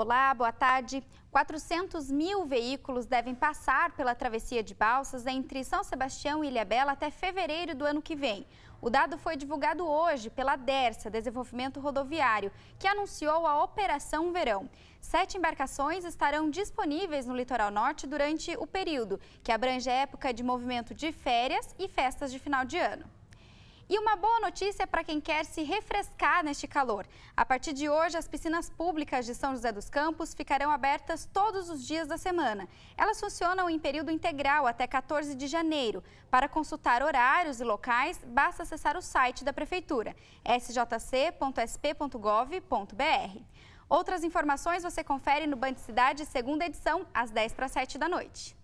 Olá, boa tarde. 400 mil veículos devem passar pela travessia de balsas entre São Sebastião e Ilhabela até fevereiro do ano que vem. O dado foi divulgado hoje pela DERSA, Desenvolvimento Rodoviário, que anunciou a Operação Verão. Sete embarcações estarão disponíveis no litoral norte durante o período, que abrange a época de movimento de férias e festas de final de ano. E uma boa notícia para quem quer se refrescar neste calor. A partir de hoje, as piscinas públicas de São José dos Campos ficarão abertas todos os dias da semana. Elas funcionam em período integral até 14 de janeiro. Para consultar horários e locais, basta acessar o site da Prefeitura, sjc.sp.gov.br. Outras informações você confere no Band Cidade, segunda edição, às 10 para 7 da noite.